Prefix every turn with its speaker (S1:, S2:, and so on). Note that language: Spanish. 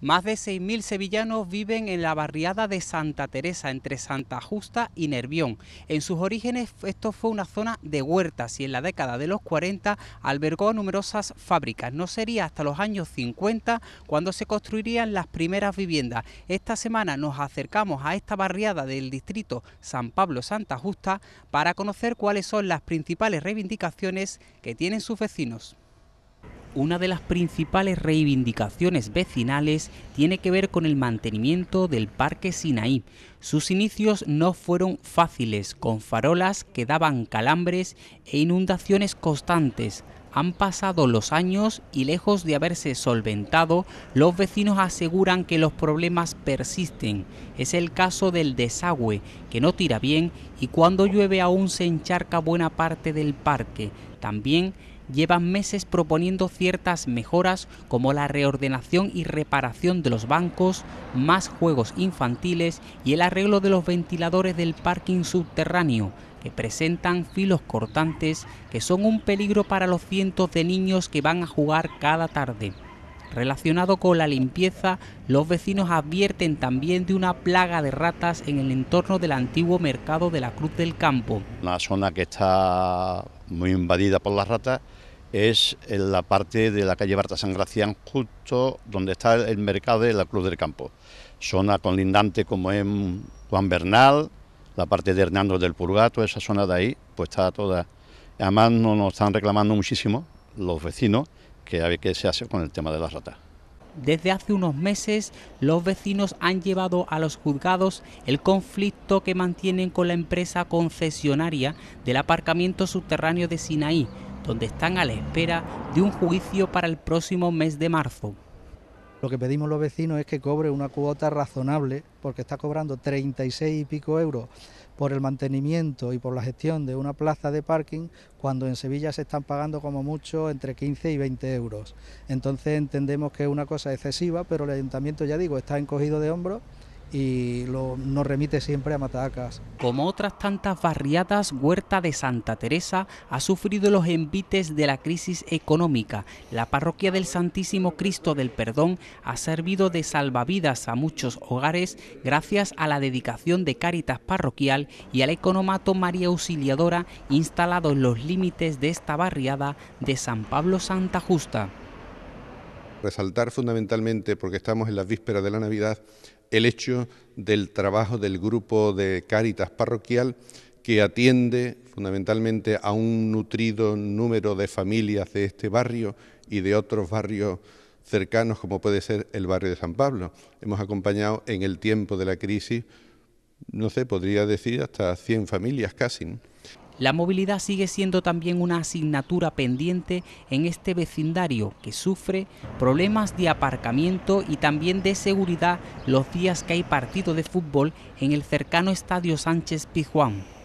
S1: Más de 6.000 sevillanos viven en la barriada de Santa Teresa, entre Santa Justa y Nervión. En sus orígenes esto fue una zona de huertas y en la década de los 40 albergó numerosas fábricas. No sería hasta los años 50 cuando se construirían las primeras viviendas. Esta semana nos acercamos a esta barriada del distrito San Pablo Santa Justa para conocer cuáles son las principales reivindicaciones que tienen sus vecinos una de las principales reivindicaciones vecinales tiene que ver con el mantenimiento del Parque Sinaí. Sus inicios no fueron fáciles, con farolas que daban calambres e inundaciones constantes. Han pasado los años y lejos de haberse solventado, los vecinos aseguran que los problemas persisten. Es el caso del desagüe, que no tira bien y cuando llueve aún se encharca buena parte del parque. También llevan meses proponiendo ciertas mejoras como la reordenación y reparación de los bancos, más juegos infantiles y el arreglo de los ventiladores del parking subterráneo, que presentan filos cortantes que son un peligro para los cientos de niños que van a jugar cada tarde. Relacionado con la limpieza, los vecinos advierten también de una plaga de ratas en el entorno del antiguo mercado de la Cruz del Campo.
S2: "...la zona que está muy invadida por las ratas es la parte de la calle Barta San Gracián, justo donde está el mercado de la Cruz del Campo. Zona colindante como es Juan Bernal, la parte de Hernando del Purgato, esa zona de ahí, pues está toda. Además, no nos están reclamando muchísimo los vecinos que se hace con el tema de las ratas.
S1: Desde hace unos meses, los vecinos han llevado a los juzgados el conflicto que mantienen con la empresa concesionaria del aparcamiento subterráneo de Sinaí, donde están a la espera de un juicio para el próximo mes de marzo.
S3: Lo que pedimos los vecinos es que cobre una cuota razonable, porque está cobrando 36 y pico euros por el mantenimiento y por la gestión de una plaza de parking, cuando en Sevilla se están pagando como mucho entre 15 y 20 euros. Entonces entendemos que es una cosa excesiva, pero el ayuntamiento, ya digo, está encogido de hombros y lo, nos remite siempre a Matacas.
S1: Como otras tantas barriadas, Huerta de Santa Teresa ha sufrido los envites de la crisis económica. La parroquia del Santísimo Cristo del Perdón ha servido de salvavidas a muchos hogares gracias a la dedicación de Cáritas Parroquial y al economato María Auxiliadora instalado en los límites de esta barriada de San Pablo Santa Justa
S4: resaltar fundamentalmente, porque estamos en las vísperas de la Navidad, el hecho del trabajo del grupo de Cáritas Parroquial que atiende fundamentalmente a un nutrido número de familias de este barrio y de otros barrios cercanos como puede ser el barrio de San Pablo. Hemos acompañado en el tiempo de la crisis, no sé, podría decir hasta 100 familias casi.
S1: La movilidad sigue siendo también una asignatura pendiente en este vecindario que sufre problemas de aparcamiento y también de seguridad los días que hay partido de fútbol en el cercano Estadio Sánchez Pizjuán.